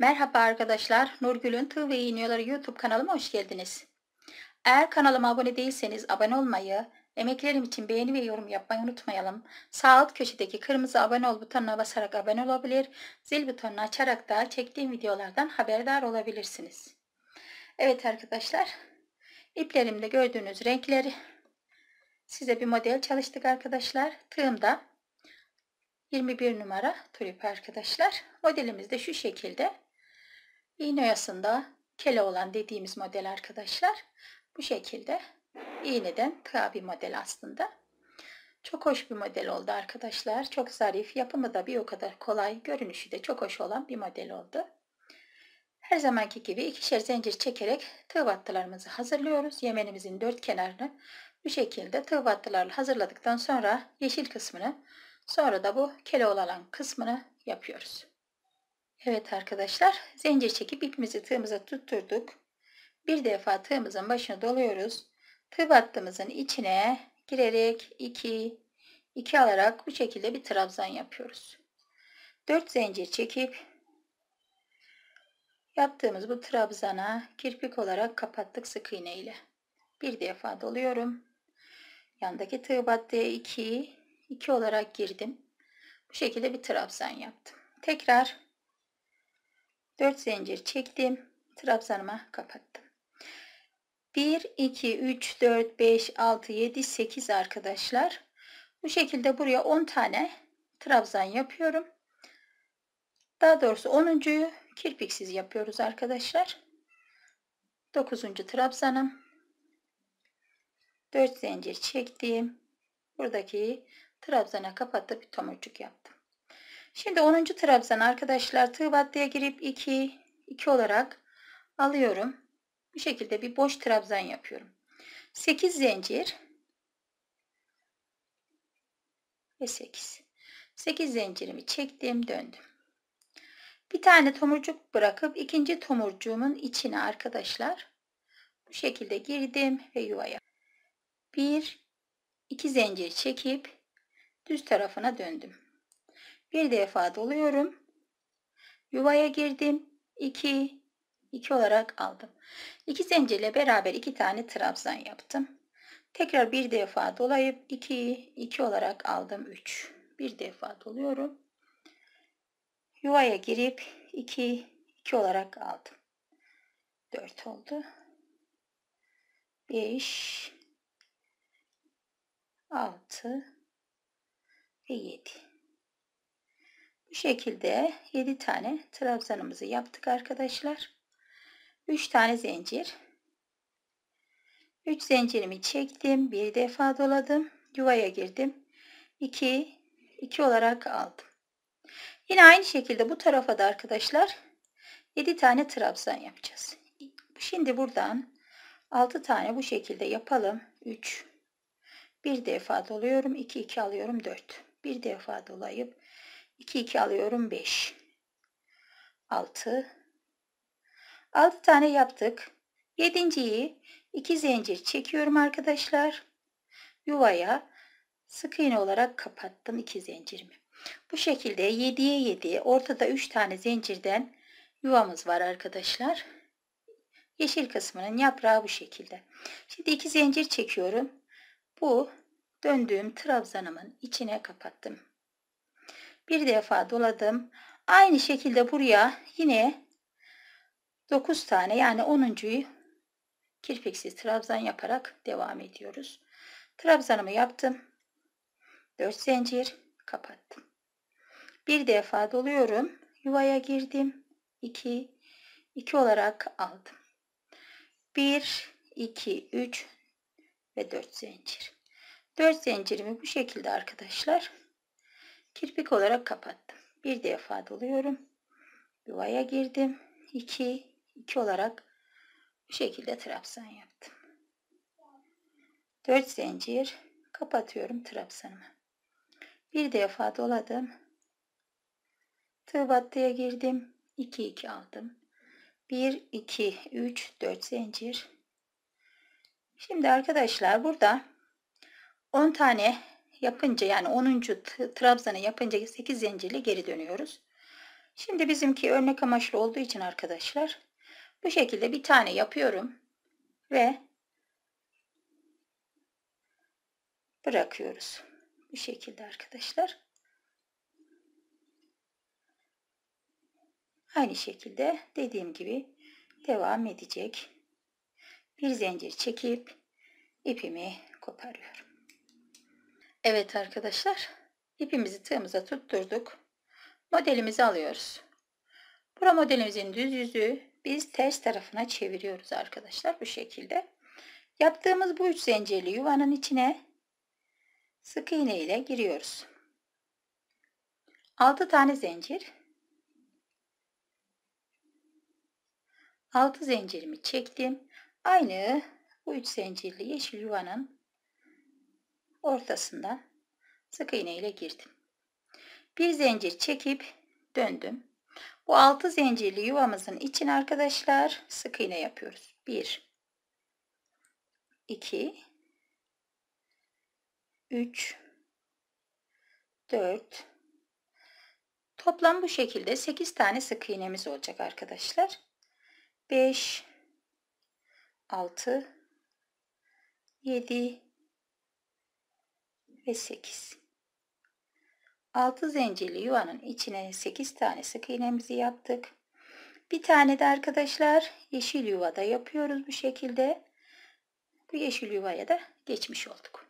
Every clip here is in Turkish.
Merhaba arkadaşlar, Nurgül'ün Tığ ve İğniyorları YouTube kanalıma hoş geldiniz. Eğer kanalıma abone değilseniz abone olmayı, emeklerim için beğeni ve yorum yapmayı unutmayalım. Sağ alt köşedeki kırmızı abone ol butonuna basarak abone olabilir, zil butonunu açarak da çektiğim videolardan haberdar olabilirsiniz. Evet arkadaşlar, iplerimde gördüğünüz renkleri size bir model çalıştık arkadaşlar. Tığımda 21 numara tulip arkadaşlar. Modelimiz de şu şekilde. İğne oyasında kele olan dediğimiz model arkadaşlar. Bu şekilde iğneden tıra bir model aslında. Çok hoş bir model oldu arkadaşlar. Çok zarif, yapımı da bir o kadar kolay, görünüşü de çok hoş olan bir model oldu. Her zamanki gibi ikişer zincir çekerek tığ battılarımızı hazırlıyoruz. Yemenimizin dört kenarını bu şekilde tığ battılarla hazırladıktan sonra yeşil kısmını sonra da bu kele olan kısmını yapıyoruz. Evet arkadaşlar zincir çekip ipimizi tığımıza tutturduk. Bir defa tığımızın başına doluyoruz. Tığ battığımızın içine girerek 2 2 alarak bu şekilde bir trabzan yapıyoruz. 4 zincir çekip yaptığımız bu trabzana kirpik olarak kapattık sık iğne ile. Bir defa doluyorum. Yandaki tığ battığı 2 2 olarak girdim. Bu şekilde bir trabzan yaptım. Tekrar 4 zincir çektim. Trabzanıma kapattım. 1, 2, 3, 4, 5, 6, 7, 8 arkadaşlar. Bu şekilde buraya 10 tane trabzan yapıyorum. Daha doğrusu 10.yu kirpiksiz yapıyoruz arkadaşlar. 9. trabzanım. 4 zincir çektim. Buradaki trabzana kapatıp bir tomurcuk yaptım. Şimdi 10. trabzan arkadaşlar tığ battıya girip 2 2 olarak alıyorum. Bu şekilde bir boş trabzan yapıyorum. 8 zincir ve 8. 8 zincirimi çektim, döndüm. Bir tane tomurcuk bırakıp ikinci tomurcuğumun içine arkadaşlar bu şekilde girdim ve yuvaya. 1 2 zincir çekip düz tarafına döndüm. Bir defa doluyorum. Yuvaya girdim. 2 2 olarak aldım. 2 zincirle beraber 2 tane trabzan yaptım. Tekrar bir defa dolayıp 2 2 olarak aldım 3. Bir defa doluyorum. Yuvaya girip 2 2 olarak aldım. 4 oldu. 5 6 ve 7 bu şekilde 7 tane trabzanımızı yaptık arkadaşlar. 3 tane zincir. 3 zincirimi çektim. Bir defa doladım. Yuvaya girdim. 2 2 olarak aldım. Yine aynı şekilde bu tarafa da arkadaşlar 7 tane trabzan yapacağız. Şimdi buradan 6 tane bu şekilde yapalım. 3 bir defa doluyorum. 2 2 alıyorum. 4 bir defa dolayıp 2 2 alıyorum 5 6 6 tane yaptık. 7.yi 2 zincir çekiyorum arkadaşlar. Yuvaya sık iğne olarak kapattım 2 zincirimi. Bu şekilde 7'ye 7 ortada 3 tane zincirden yuvamız var arkadaşlar. Yeşil kısmının yaprağı bu şekilde. Şimdi 2 zincir çekiyorum. Bu döndüğüm trabzanımın içine kapattım bir defa doladım. Aynı şekilde buraya yine 9 tane yani 10.yu kirpiksiz trabzan yaparak devam ediyoruz. Trabzanımı yaptım. 4 zincir kapattım. Bir defa doluyorum. Yuvaya girdim. 2 2 olarak aldım. 1 2 3 ve 4 zincir. 4 zincirimi bu şekilde arkadaşlar Kirpik olarak kapattım. Bir defa doluyorum. Yuvaya girdim. 2 2 olarak bu şekilde trabzan yaptım. 4 zincir kapatıyorum trabzanımı. Bir defa doladım. Tığ battıya girdim. 2 2 aldım. 1 2 3 4 zincir. Şimdi arkadaşlar burada 10 tane yapınca yani 10. trabzanı yapınca 8 zincirle geri dönüyoruz. Şimdi bizimki örnek amaçlı olduğu için arkadaşlar bu şekilde bir tane yapıyorum ve bırakıyoruz. Bu şekilde arkadaşlar. Aynı şekilde dediğim gibi devam edecek. Bir zincir çekip ipimi koparıyorum. Evet arkadaşlar ipimizi tığımıza tutturduk. Modelimizi alıyoruz. Bura modelimizin düz yüzü biz ters tarafına çeviriyoruz arkadaşlar bu şekilde. Yaptığımız bu üç zincirli yuvanın içine sık iğne ile giriyoruz. 6 tane zincir 6 zincirimi çektim. Aynı bu 3 zincirli yeşil yuvanın ortasından sık iğne ile girdim. Bir zincir çekip döndüm. Bu altı zincirli yuvamızın için arkadaşlar sık iğne yapıyoruz. 1 2 3 4 Toplam bu şekilde 8 tane sık iğnemiz olacak arkadaşlar. 5 6 7 ve 8. 6 zincirli yuvanın içine 8 tane sık iğnemizi yaptık. Bir tane de arkadaşlar yeşil yuvada yapıyoruz bu şekilde. Bu yeşil yuvaya da geçmiş olduk.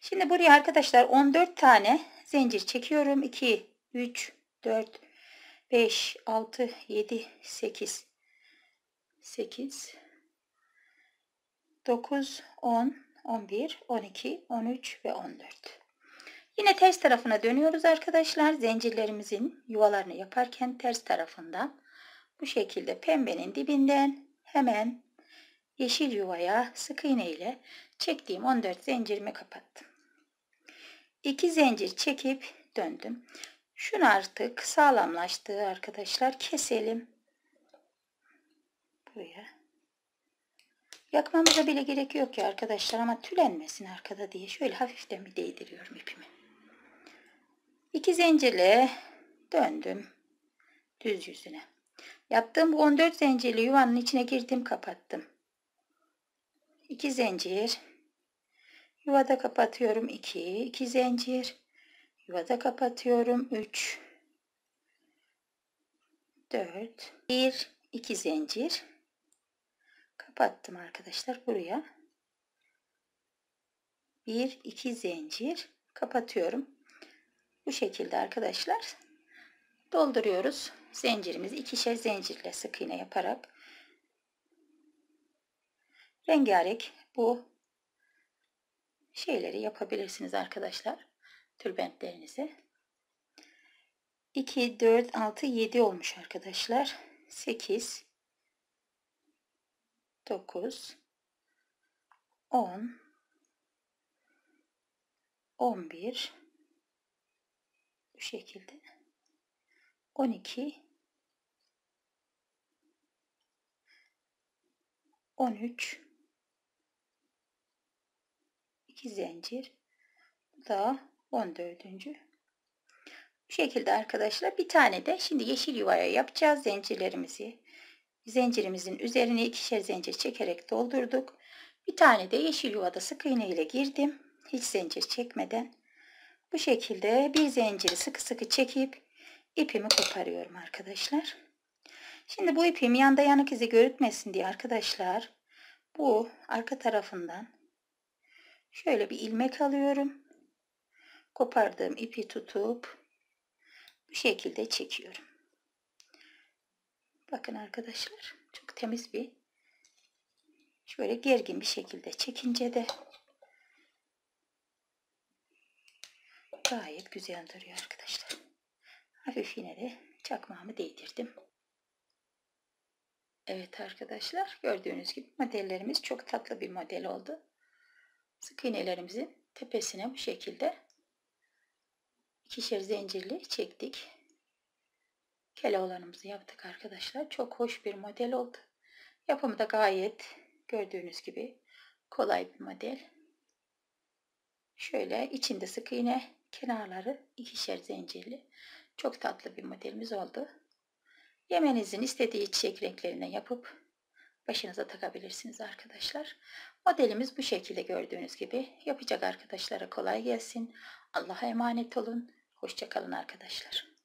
Şimdi buraya arkadaşlar 14 tane zincir çekiyorum. 2, 3, 4, 5, 6, 7, 8, 8, 9, 10, 11, 12, 13 ve 14. Yine ters tarafına dönüyoruz arkadaşlar. Zincirlerimizin yuvalarını yaparken ters tarafından bu şekilde pembenin dibinden hemen yeşil yuvaya sık iğne ile çektiğim 14 zincirimi kapattım. 2 zincir çekip döndüm. Şunu artık sağlamlaştı arkadaşlar keselim. Buraya Yakmamıza bile gerek yok ki arkadaşlar ama tülenmesin arkada diye şöyle hafiften bir değdiriyorum ipimi. İki zincirle döndüm düz yüzüne. Yaptığım bu 14 zincirli yuvanın içine girdim kapattım. İki zincir yuvada kapatıyorum 2 2 zincir yuvada kapatıyorum 3 4 1 2 zincir kapattım arkadaşlar buraya. 1 2 zincir kapatıyorum. Bu şekilde arkadaşlar dolduruyoruz. Zincirimizi ikişer zincirle sık iğne yaparak rengarenk bu şeyleri yapabilirsiniz arkadaşlar. Tülbentlerinizi. 2, 4, 6, 7 olmuş arkadaşlar. 8, 9 10 11 bu şekilde 12 13 2 zincir bu da 14. Bu şekilde arkadaşlar bir tane de şimdi yeşil yuvaya yapacağız zincirlerimizi zincirimizin üzerine ikişer zincir çekerek doldurduk. Bir tane de yeşil yuvada sık iğne ile girdim. Hiç zincir çekmeden. Bu şekilde bir zinciri sıkı sıkı çekip ipimi koparıyorum arkadaşlar. Şimdi bu ipim yanda yanık izi görükmesin diye arkadaşlar bu arka tarafından şöyle bir ilmek alıyorum. Kopardığım ipi tutup bu şekilde çekiyorum. Bakın arkadaşlar çok temiz bir şöyle gergin bir şekilde çekince de gayet güzel duruyor arkadaşlar. Hafif yine de çakmağımı değdirdim. Evet arkadaşlar gördüğünüz gibi modellerimiz çok tatlı bir model oldu. Sık iğnelerimizin tepesine bu şekilde ikişer zincirli çektik. Keloğlanımızı yaptık arkadaşlar. Çok hoş bir model oldu. Yapımı da gayet gördüğünüz gibi kolay bir model. Şöyle içinde sık iğne, kenarları ikişer zincirli. Çok tatlı bir modelimiz oldu. Yemenizin istediği çiçek renklerine yapıp başınıza takabilirsiniz arkadaşlar. Modelimiz bu şekilde gördüğünüz gibi. Yapacak arkadaşlara kolay gelsin. Allah'a emanet olun. Hoşçakalın arkadaşlar.